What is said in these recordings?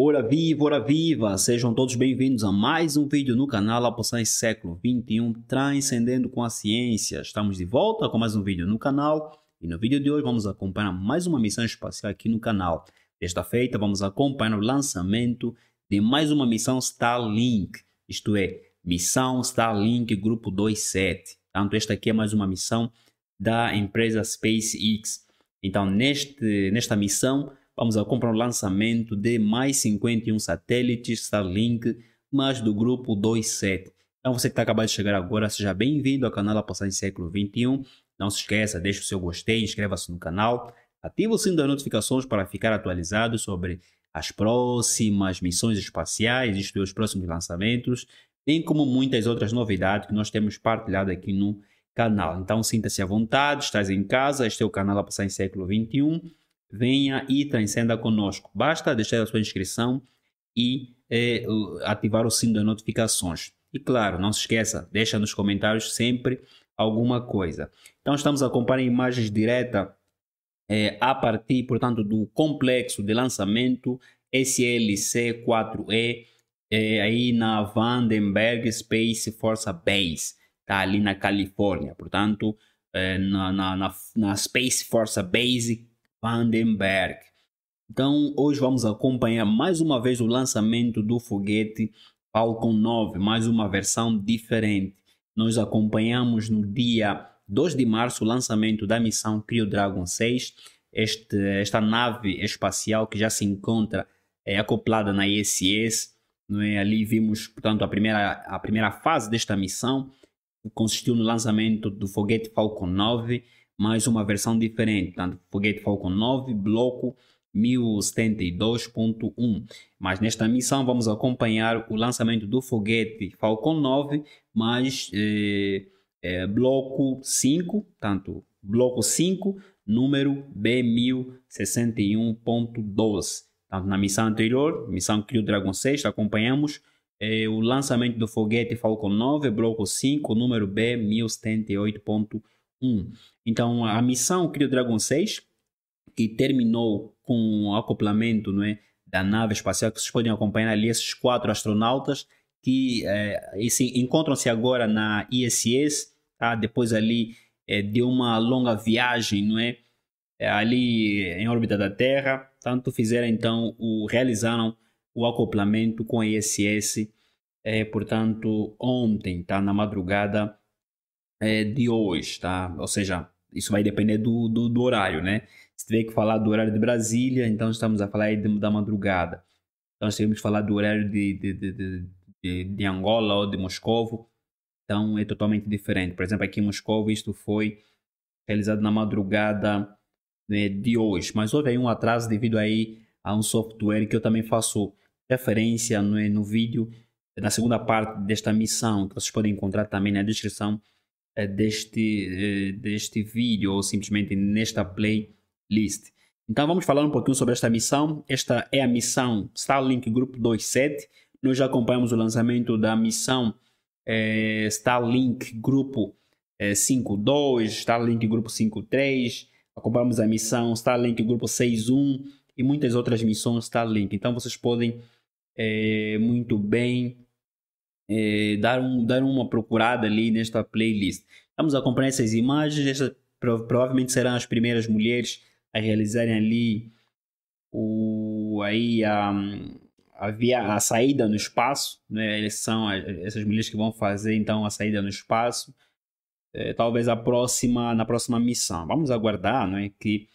Ora viva, ora viva! Sejam todos bem-vindos a mais um vídeo no canal Apostões Século XXI Transcendendo com a Ciência. Estamos de volta com mais um vídeo no canal e no vídeo de hoje vamos acompanhar mais uma missão espacial aqui no canal. Desta feita vamos acompanhar o lançamento de mais uma missão Starlink, isto é, missão Starlink Grupo 27. Tanto esta aqui é mais uma missão da empresa SpaceX. Então neste, nesta missão Vamos a comprar o um lançamento de mais 51 satélites Starlink, mais do grupo 27. Então, você que está acabando de chegar agora, seja bem-vindo ao canal A Passagem Século 21. Não se esqueça, deixe o seu gostei, inscreva-se no canal, ative o sino das notificações para ficar atualizado sobre as próximas missões espaciais, isto é, os próximos lançamentos, bem como muitas outras novidades que nós temos partilhado aqui no canal. Então sinta-se à vontade, estás em casa, este é o canal A Passar em Século 21 venha e transcenda conosco. Basta deixar a sua inscrição e é, ativar o sino das notificações. E claro, não se esqueça, deixa nos comentários sempre alguma coisa. Então estamos acompanhando imagens direta é, a partir, portanto, do complexo de lançamento SLC-4E é, aí na Vandenberg Space Force Base, tá ali na Califórnia. Portanto, é, na, na, na, na Space Force Base Vandenberg. Então, hoje vamos acompanhar mais uma vez o lançamento do foguete Falcon 9, mais uma versão diferente. Nós acompanhamos no dia 2 de março o lançamento da missão Crew Dragon 6, este, esta nave espacial que já se encontra é, acoplada na ISS. Não é? Ali vimos, portanto, a primeira, a primeira fase desta missão, que consistiu no lançamento do foguete Falcon 9 mais uma versão diferente, tanto foguete Falcon 9, bloco 1072.1. Mas nesta missão vamos acompanhar o lançamento do foguete Falcon 9, mais eh, eh, bloco 5, tanto bloco 5, número B1061.12. Tanto na missão anterior, missão Crew Dragon 6, acompanhamos eh, o lançamento do foguete Falcon 9, bloco 5, número b 10781 1. Então, a missão Crio Dragon 6, que terminou com o acoplamento não é, da nave espacial, que vocês podem acompanhar ali esses quatro astronautas que é, encontram-se agora na ISS, tá? depois ali é, de uma longa viagem, não é? é? Ali em órbita da Terra, tanto fizeram então, o, realizaram o acoplamento com a ISS, portanto, ontem, tá? na madrugada é, de hoje, tá? Ou seja, isso vai depender do, do, do, horário, né? Se tiver que falar do horário de Brasília, então estamos a falar de, da madrugada. Então, se tivermos que falar do horário de, de, de, de, de Angola ou de Moscovo, então é totalmente diferente. Por exemplo, aqui em Moscou, isto foi realizado na madrugada né, de hoje, mas houve aí um atraso devido aí a um software que eu também faço referência no, né, no vídeo, na segunda parte desta missão, que vocês podem encontrar também na descrição eh, deste, eh, deste vídeo ou simplesmente nesta playlist. Então vamos falar um pouquinho sobre esta missão. Esta é a missão Starlink Group 27. Nós já acompanhamos o lançamento da missão é, Starlink Grupo é, 52, Starlink Grupo 53, acompanhamos a missão Starlink Grupo 61 e muitas outras missões Starlink. Então vocês podem é, muito bem é, dar, um, dar uma procurada ali nesta playlist. Vamos acompanhar essas imagens, estas provavelmente serão as primeiras mulheres a realizarem ali o, aí a, a, via, a saída no espaço, né? Eles são essas mulheres que vão fazer então a saída no espaço, é, talvez a próxima, na próxima missão. Vamos aguardar, não é? Que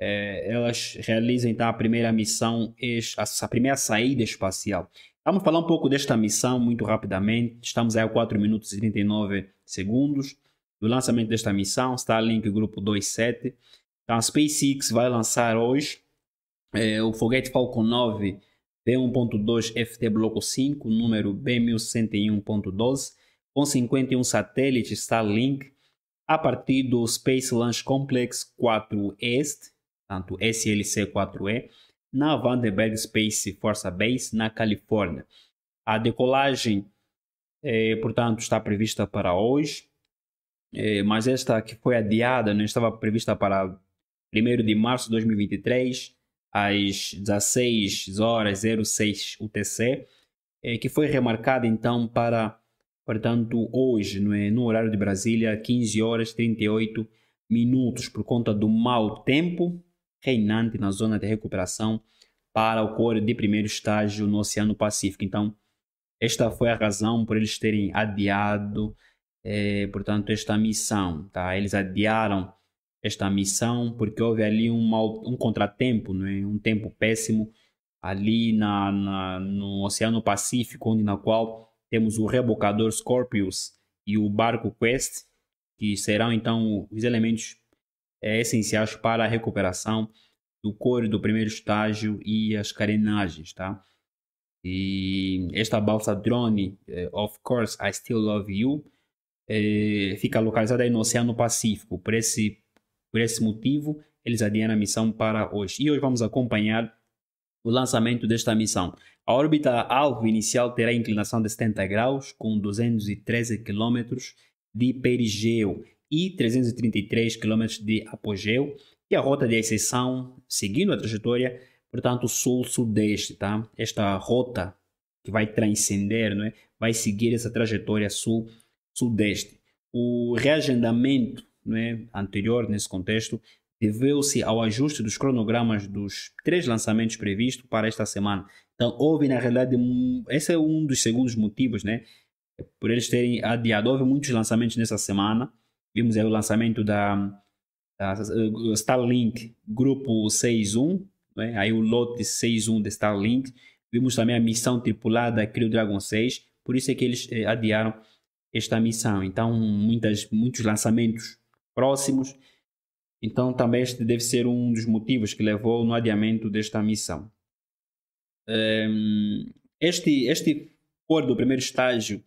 é, elas realizam então a primeira missão, a primeira saída espacial. Vamos falar um pouco desta missão muito rapidamente. Estamos aí a 4 minutos e 39 segundos do lançamento desta missão, Starlink Grupo 27. Então, a SpaceX vai lançar hoje é, o foguete Falcon 9 B1.2 FT Bloco 5, número B1101.12, com 51 satélites Starlink, a partir do Space Launch Complex 4 Est, tanto SLC-4E, na Vandenberg Space Force Base, na Califórnia. A decolagem, eh, portanto, está prevista para hoje, eh, mas esta que foi adiada, não né, estava prevista para 1 de março de 2023, às 16 horas 06 UTC, eh, que foi remarcada então para, portanto, hoje, no, né, no horário de Brasília, 15 horas 38 minutos, por conta do mau tempo reinante na zona de recuperação para o coro de primeiro estágio no Oceano Pacífico. Então, esta foi a razão por eles terem adiado, eh, portanto, esta missão. Tá? Eles adiaram esta missão porque houve ali um contratempo, né? um tempo péssimo ali na, na, no Oceano Pacífico, onde na qual temos o rebocador Scorpius e o barco Quest, que serão então os elementos é, essenciais para a recuperação do couro do primeiro estágio e as carenagens, tá? E esta balsa drone, é, Of Course I Still Love You, é, fica localizada no Oceano Pacífico. Por esse, por esse motivo, eles adiaram a missão para hoje. E hoje vamos acompanhar o lançamento desta missão. A órbita alvo inicial terá inclinação de 70 graus, com 213 km de perigeu e 333 km de apogeu, e é a rota de exceção seguindo a trajetória, portanto, sul-sudeste, tá? Esta rota que vai transcender, não é? vai seguir essa trajetória sul-sudeste. O reagendamento não é? anterior nesse contexto deveu-se ao ajuste dos cronogramas dos três lançamentos previstos para esta semana. Então, houve, na realidade, um, esse é um dos segundos motivos, né? Por eles terem adiado, houve muitos lançamentos nessa semana Vimos aí o lançamento da, da eh, Starlink Grupo 61, né? aí o lote 61 da Starlink. Vimos também a missão tripulada Crew Dragon 6, por isso é que eles eh, adiaram esta missão. Então, muitas, muitos lançamentos próximos. Então, também este deve ser um dos motivos que levou no adiamento desta missão. Ehm, este, este core do primeiro estágio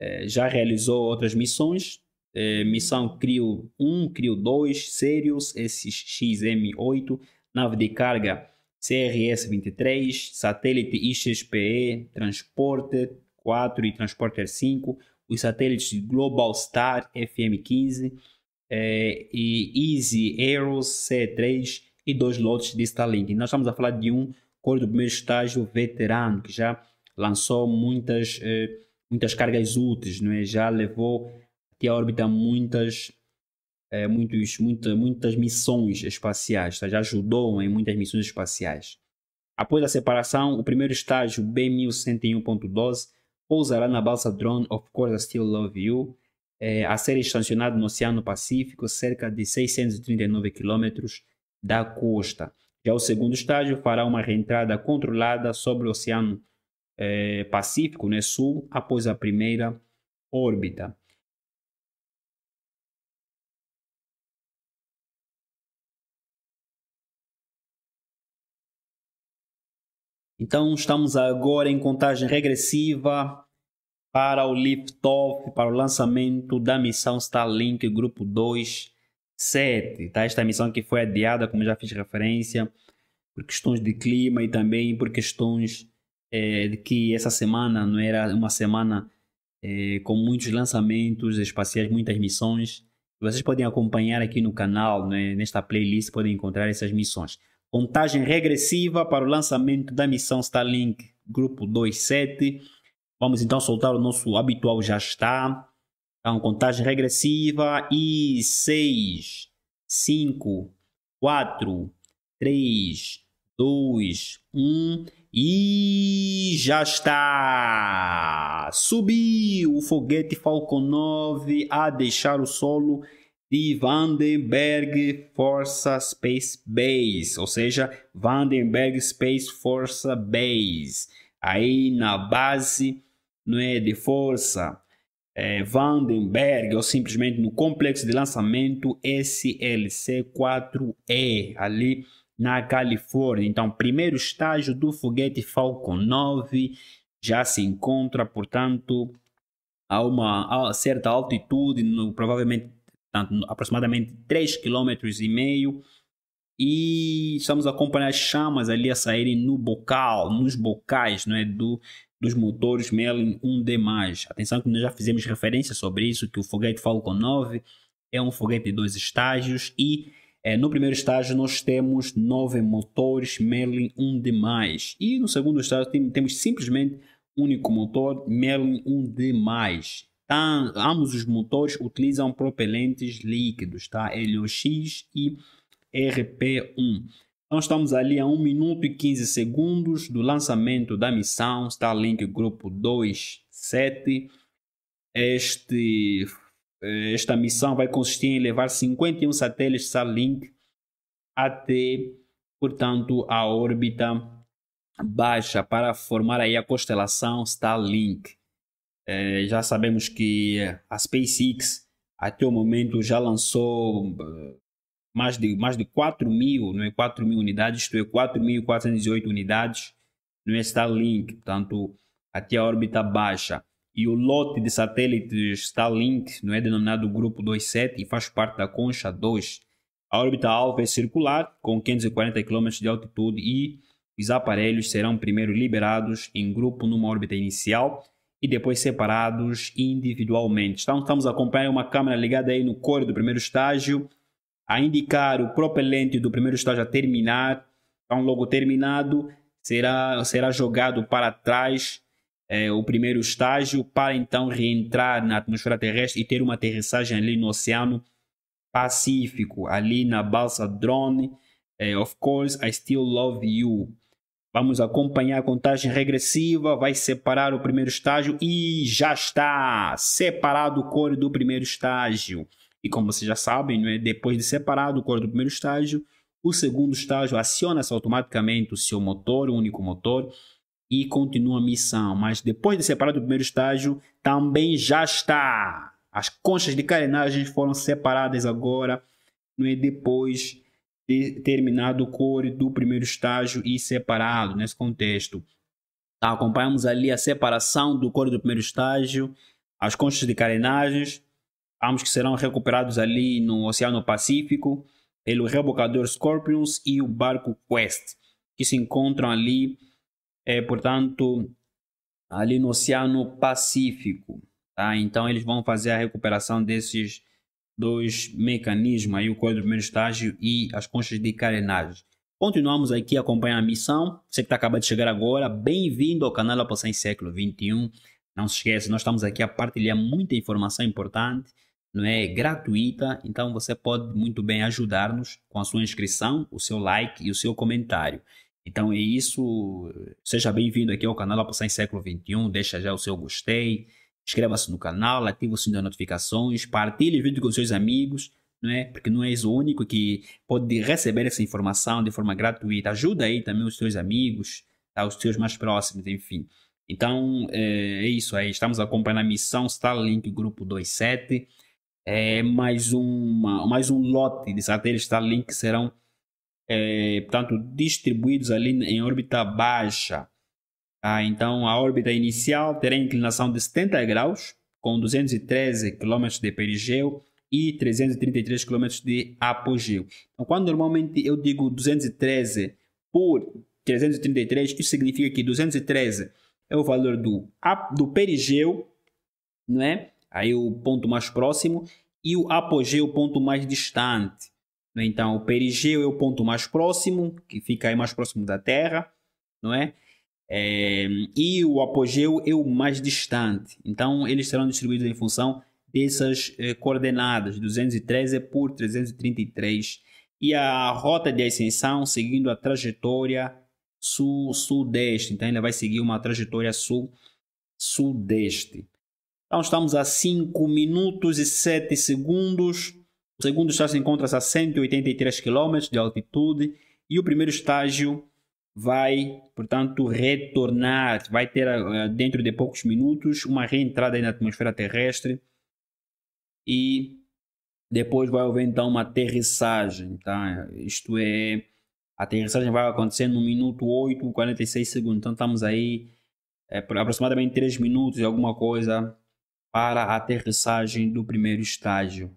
eh, já realizou outras missões, é, missão CRIO 1, CRIO 2, Sirius SXM8, nave de carga CRS-23, satélite i Transporter transporte 4 e transporter 5, os satélites Global Star FM-15 é, e Easy Aeros C3 e dois lotes de Starlink. Nós estamos a falar de um cor do primeiro estágio veterano, que já lançou muitas, eh, muitas cargas úteis, não é? já levou que a órbita muitas, é, muitos, muita, muitas missões espaciais, tá? já ajudou em muitas missões espaciais. Após a separação, o primeiro estágio B1101.12 pousará na balsa Drone Of Course I Still Love You, é, a ser estacionado no Oceano Pacífico, cerca de 639 km da costa. Já o segundo estágio fará uma reentrada controlada sobre o Oceano é, Pacífico né, Sul após a primeira órbita. Então estamos agora em contagem regressiva para o liftoff, para o lançamento da missão Starlink Grupo 2 7, tá? Esta missão que foi adiada, como já fiz referência, por questões de clima e também por questões é, de que essa semana não era uma semana é, com muitos lançamentos espaciais, muitas missões. Vocês podem acompanhar aqui no canal, né? nesta playlist, podem encontrar essas missões contagem regressiva para o lançamento da missão Starlink Grupo 27. Vamos então soltar o nosso habitual já está. Então, contagem regressiva e 6, 5, 4, 3, 2, 1 e já está! Subiu o foguete Falcon 9 a deixar o solo de Vandenberg Força Space Base, ou seja, Vandenberg Space Força Base, aí na base não é, de força é, Vandenberg, ou simplesmente no complexo de lançamento SLC-4E, ali na Califórnia. Então, primeiro estágio do foguete Falcon 9 já se encontra, portanto, a uma a certa altitude, no, provavelmente portanto, aproximadamente 3,5 km. E estamos a acompanhar as chamas ali a saírem no bocal, nos bocais não é, do, dos motores Merlin 1D+. Atenção que nós já fizemos referência sobre isso, que o foguete Falcon 9 é um foguete de dois estágios e é, no primeiro estágio nós temos nove motores Merlin 1D+. E no segundo estágio temos simplesmente único motor Merlin 1D+. Tá? Ambos os motores utilizam propelentes líquidos, tá? LOX e RP1. Então estamos ali a 1 minuto e 15 segundos do lançamento da missão Starlink Grupo 27. Este, eh, esta missão vai consistir em levar 51 satélites Starlink até, portanto, a órbita baixa para formar aí a constelação Starlink. É, já sabemos que a SpaceX até o momento já lançou eh, mais de, mais de 4 mil, não é? 4 mil unidades, isto é, 4.408 unidades no Starlink, portanto, até a órbita baixa. E o lote de satélites Starlink, não é denominado Grupo 27 e faz parte da Concha 2. A órbita alfa é circular, com 540 km de altitude e os aparelhos serão primeiro liberados em grupo numa órbita inicial e depois separados individualmente. Então, estamos acompanhando uma câmera ligada aí no core do primeiro estágio, a indicar o propelente do primeiro estágio a terminar. Então, logo terminado, será, será jogado para trás é, o primeiro estágio para então reentrar na atmosfera terrestre e ter uma aterrissagem ali no Oceano Pacífico, ali na balsa drone. É, of course, I still love you. Vamos acompanhar a contagem regressiva, vai separar o primeiro estágio e já está separado o core do primeiro estágio. E como vocês já sabem, né, depois de separado o core do primeiro estágio, o segundo estágio aciona-se automaticamente o seu motor, o único motor, e continua a missão. Mas depois de separado o primeiro estágio, também já está. As conchas de carenagem foram separadas agora, não é depois determinado cor core do primeiro estágio e separado nesse contexto. Tá, acompanhamos ali a separação do core do primeiro estágio, as conchas de carenagens, ambos que serão recuperados ali no Oceano Pacífico, pelo rebocador Scorpions e o barco Quest, que se encontram ali, é, portanto, ali no Oceano Pacífico. Tá? Então eles vão fazer a recuperação desses dois mecanismos, aí o código do primeiro estágio e as conchas de carenagem. Continuamos aqui a acompanhar a missão. Você que está acaba de chegar agora, bem-vindo ao canal passar em Século 21. Não se esqueça, nós estamos aqui a partilhar muita informação importante, não é gratuita, então você pode muito bem ajudar-nos com a sua inscrição, o seu like e o seu comentário. Então é isso. Seja bem-vindo aqui ao canal passar em Século 21. Deixa já o seu gostei Inscreva-se no canal, ative o sininho das notificações, partilhe o vídeo com seus amigos, não é? Porque não és o único que pode receber essa informação de forma gratuita. Ajuda aí também os seus amigos, tá? os seus mais próximos, enfim. Então, é, é, isso aí. Estamos acompanhando a missão Starlink Grupo 27. É, mais, uma, mais um lote de satélites Starlink tá? serão, é, portanto, distribuídos ali em órbita baixa. Ah, então, a órbita inicial terá inclinação de 70 graus, com 213 km de perigeu e 333 km de apogeu. Então, quando normalmente eu digo 213 por 333, isso significa que 213 é o valor do, do perigeu, não é? Aí o ponto mais próximo e o apogeu, o ponto mais distante. Então, o perigeu é o ponto mais próximo, que fica aí mais próximo da Terra, não é? É, e o apogeu é o mais distante. Então, eles serão distribuídos em função dessas eh, coordenadas, 213 por 333. E a rota de ascensão seguindo a trajetória sul-sudeste. Então, ele vai seguir uma trajetória sul-sudeste. Então, estamos a 5 minutos e 7 segundos. O segundo estágio encontra-se a 183 km de altitude. E o primeiro estágio vai, portanto, retornar, vai ter eh, dentro de poucos minutos uma reentrada na atmosfera terrestre e depois vai haver então uma aterrissagem, tá? Isto é, a aterrissagem vai acontecer no minuto 8, 46 segundos, então estamos aí é, por aproximadamente 3 minutos e alguma coisa para a aterrissagem do primeiro estágio.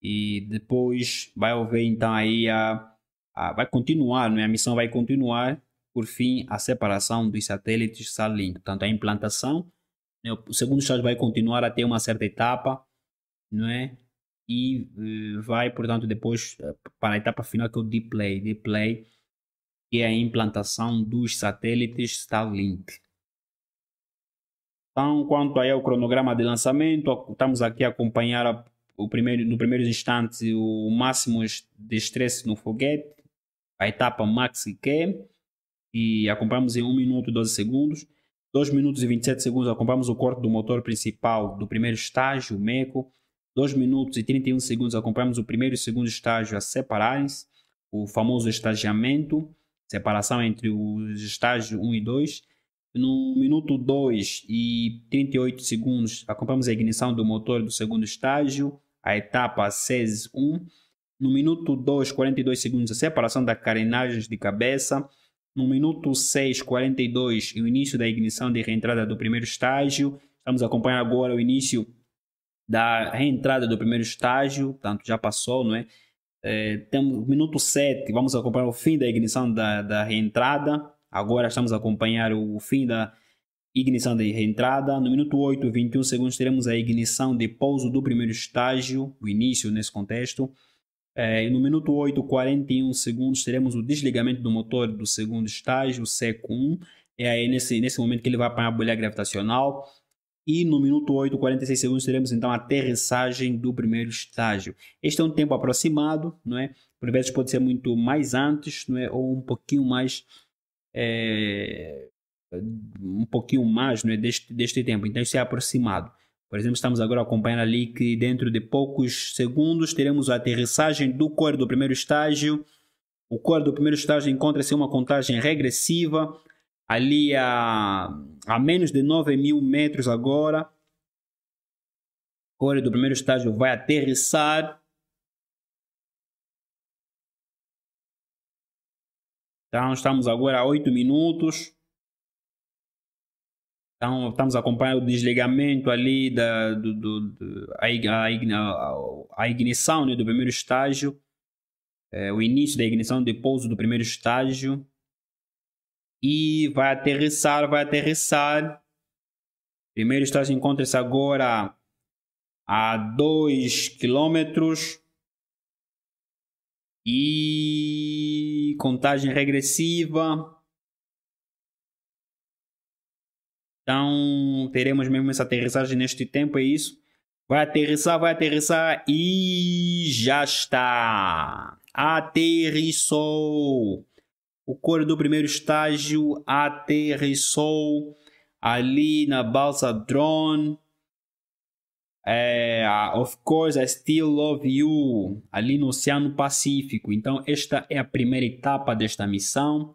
E depois vai haver então aí a a, vai continuar, né? a missão vai continuar, por fim, a separação dos satélites Starlink. Portanto, a implantação, né? o segundo estágio vai continuar até uma certa etapa, não é? E eh, vai, portanto, depois eh, para a etapa final que é o deploy Dplay, que é a implantação dos satélites Starlink. Então, quanto aí ao cronograma de lançamento, estamos aqui a acompanhar o primeiro, no primeiro instante o máximo de estresse no foguete, a etapa Maxi Q e acompanhamos em 1 minuto e 12 segundos. 2 minutos e 27 segundos acompanhamos o corte do motor principal do primeiro estágio, o MECO. 2 minutos e 31 segundos acompanhamos o primeiro e segundo estágio a separarem-se, o famoso estagiamento, separação entre os estágios 1 e 2. No minuto 2 e 38 segundos acompanhamos a ignição do motor do segundo estágio, a etapa CES 1. No minuto 2, 42 segundos, assim, a separação das carenagens de cabeça. No minuto 6, 42, o início da ignição de reentrada do primeiro estágio. Estamos acompanhando agora o início da reentrada do primeiro estágio, tanto já passou, não é? é temos minuto 7, vamos acompanhar o fim da ignição da, da reentrada. Agora estamos a acompanhar o fim da ignição de reentrada. No minuto 8, 21 segundos, teremos a ignição de pouso do primeiro estágio, o início nesse contexto. É, e no minuto 8, 41 segundos, teremos o desligamento do motor do segundo estágio, seco 1. É aí nesse, nesse momento que ele vai apanhar a bolha gravitacional. E no minuto 8, 46 segundos, teremos então a aterrissagem do primeiro estágio. Este é um tempo aproximado, não é? Por vezes pode ser muito mais antes, não é? Ou um pouquinho mais. É... Um pouquinho mais, não é? Deste, deste tempo. Então, isso é aproximado. Por exemplo, estamos agora acompanhando ali que dentro de poucos segundos teremos a aterrissagem do core do primeiro estágio. O core do primeiro estágio encontra-se em uma contagem regressiva, ali a, a menos de 9 mil metros agora. O core do primeiro estágio vai aterrissar. Então, estamos agora a 8 minutos. Então, estamos acompanhando o desligamento ali da do, do, a, a, a ignição né, do primeiro estágio, é, o início da ignição do pouso do primeiro estágio. E vai aterrissar, vai aterrissar. primeiro estágio encontra-se agora a 2 quilômetros. E contagem regressiva. Então, teremos mesmo essa aterrissagem neste tempo, é isso. Vai aterrissar, vai aterrissar e já está. Aterrissou. O coro do primeiro estágio aterrissou ali na balsa drone. É, of course, I still love you. Ali no Oceano Pacífico. Então, esta é a primeira etapa desta missão.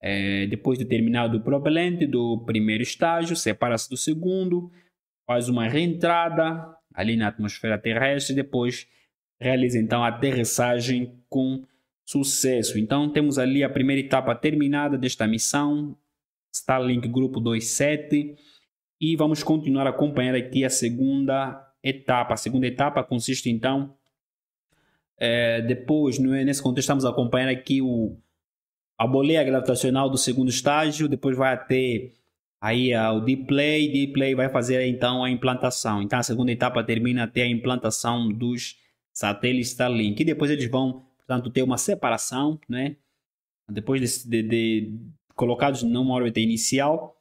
É, depois de terminado o propelente do primeiro estágio, separa-se do segundo, faz uma reentrada ali na atmosfera terrestre, depois realiza então a aterrissagem com sucesso. Então temos ali a primeira etapa terminada desta missão, Starlink Grupo 27, e vamos continuar a acompanhar aqui a segunda etapa. A segunda etapa consiste então, é, depois, nesse contexto, estamos acompanhando aqui o a boleia gravitacional do segundo estágio, depois vai ter aí o deep play, deep play vai fazer então a implantação. Então a segunda etapa termina até a implantação dos satélites Starlink e depois eles vão, portanto, ter uma separação, né? Depois de, de, de colocados numa órbita inicial,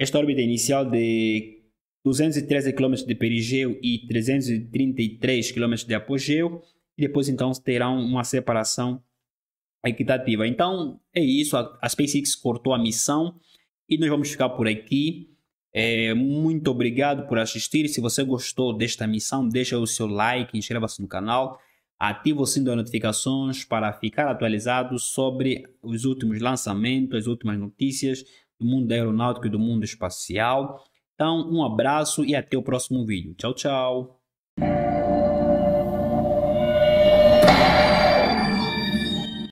esta órbita inicial de 213 km de perigeu e 333 km de apogeu, e depois então terão uma separação equitativa. Então é isso, a, SpaceX cortou a missão e nós vamos ficar por aqui. É, muito obrigado por assistir. Se você gostou desta missão, deixa o seu like, inscreva-se no canal, ativa o sino das notificações para ficar atualizado sobre os últimos lançamentos, as últimas notícias do mundo aeronáutico e do mundo espacial. Então, um abraço e até o próximo vídeo. Tchau, tchau.